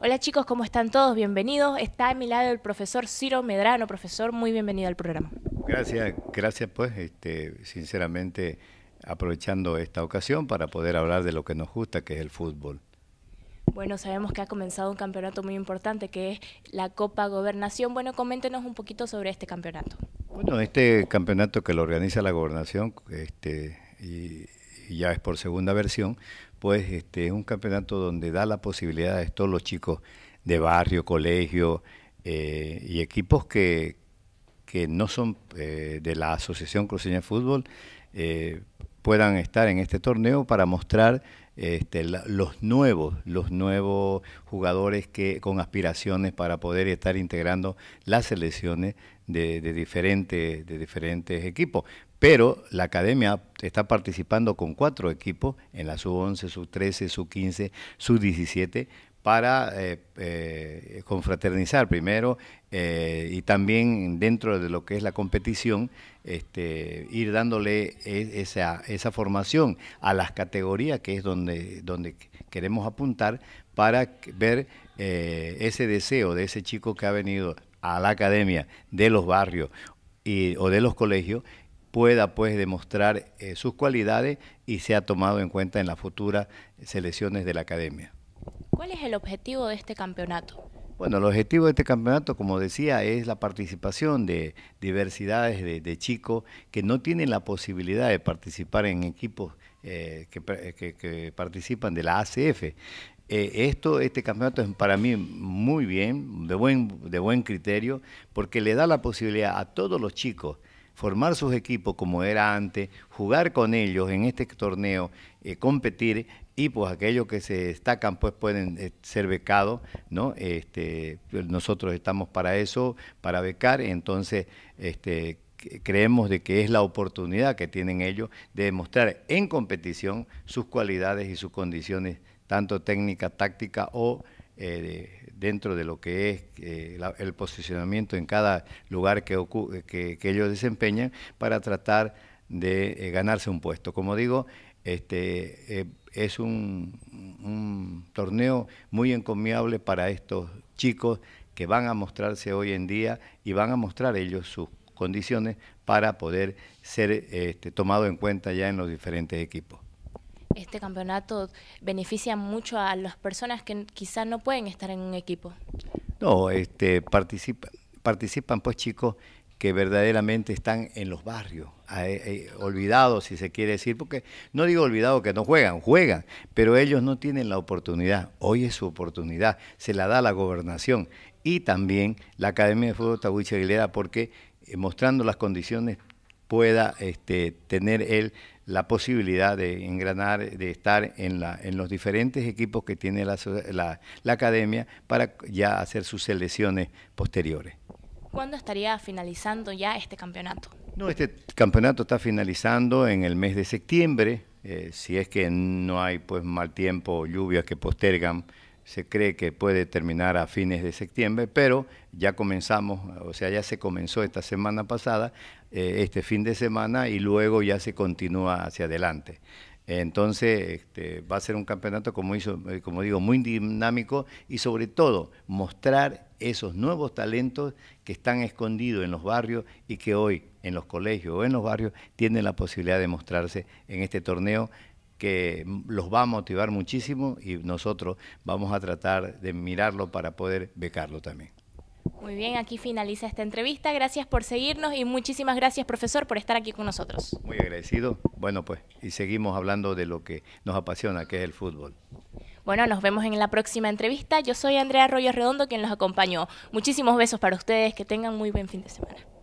Hola chicos, ¿cómo están todos? Bienvenidos. Está a mi lado el profesor Ciro Medrano. Profesor, muy bienvenido al programa. Gracias, gracias pues, este, sinceramente aprovechando esta ocasión para poder hablar de lo que nos gusta, que es el fútbol. Bueno, sabemos que ha comenzado un campeonato muy importante que es la Copa Gobernación. Bueno, coméntenos un poquito sobre este campeonato. Bueno, este campeonato que lo organiza la gobernación este, y ya es por segunda versión, pues este, es un campeonato donde da la posibilidad a todos los chicos de barrio, colegio eh, y equipos que, que no son eh, de la Asociación Cruceña de Fútbol eh, puedan estar en este torneo para mostrar este, los nuevos, los nuevos jugadores que con aspiraciones para poder estar integrando las selecciones de, de, diferentes, de diferentes equipos. Pero la academia está participando con cuatro equipos en la sub-11, sub-13, sub-15, sub-17 para eh, eh, confraternizar primero eh, y también dentro de lo que es la competición, este, ir dándole e, esa, formación a las categorías que es donde, donde queremos apuntar para ver ese deseo de ese chico que ha venido a la academia de los barrios y, o de los colegios pueda pues demostrar eh, sus cualidades y sea tomado en cuenta en las futuras selecciones de la academia. ¿Cuál es el objetivo de este campeonato? Bueno, el objetivo de este campeonato, como decía, es la participación de diversidades de, chicos que no tienen la posibilidad de participar en equipos eh, eh, que, participan de la ACF. esto, este campeonato es para mí muy bien, de buen, de buen criterio, porque le da la posibilidad a todos los chicos formar sus equipos como era antes, jugar con ellos en este torneo, eh, competir y pues aquellos que se destacan pues pueden eh, ser becados, ¿no? Este, pues, nosotros estamos para eso, para becar, entonces este, creemos de que es la oportunidad que tienen ellos de demostrar en competición sus cualidades y sus condiciones, tanto técnica, táctica o eh, dentro de lo que es eh, el posicionamiento en cada lugar que, ellos desempeñan para tratar de eh, ganarse un puesto. Como digo, este, eh, es un, torneo muy encomiable para estos chicos que van a mostrarse hoy en día y van a mostrar ellos sus condiciones para poder ser este, tomado en cuenta ya en los diferentes equipos. Este campeonato beneficia mucho a las personas que quizás no pueden estar en un equipo. No, este, participan pues chicos que verdaderamente están en los barrios, ah, eh, eh, olvidados si se quiere decir, porque no digo olvidados que no juegan, juegan, pero ellos no tienen la oportunidad, hoy es su oportunidad, se la da la gobernación y también la Academia de Fútbol Tahuichi Aguilera, porque eh, mostrando las condiciones pueda este, tener él la posibilidad de engranar, de estar en, la, en los diferentes equipos que tiene la, academia para ya hacer sus selecciones posteriores. ¿Cuándo estaría finalizando ya este campeonato? No, este campeonato está finalizando en el mes de septiembre, eh, si es que no hay pues mal tiempo, o lluvias que postergan se cree que puede terminar a fines de septiembre, pero ya comenzamos, o sea, ya se comenzó esta semana pasada, eh, este fin de semana, y luego ya se continúa hacia adelante. Entonces, este, va a ser un campeonato, como, hizo, eh, como digo, muy dinámico y sobre todo mostrar esos nuevos talentos que están escondidos en los barrios y que hoy en los colegios o en los barrios tienen la posibilidad de mostrarse en este torneo que los va a motivar muchísimo y nosotros vamos a tratar de mirarlo para poder becarlo también. Muy bien, aquí finaliza esta entrevista. Gracias por seguirnos y muchísimas gracias, profesor, por estar aquí con nosotros. Muy agradecido. Bueno, pues, y seguimos hablando de lo que nos apasiona, que es el fútbol. Bueno, nos vemos en la próxima entrevista. Yo soy Andrea Arroyo Redondo, quien los acompañó. Muchísimos besos para ustedes. Que tengan muy buen fin de semana.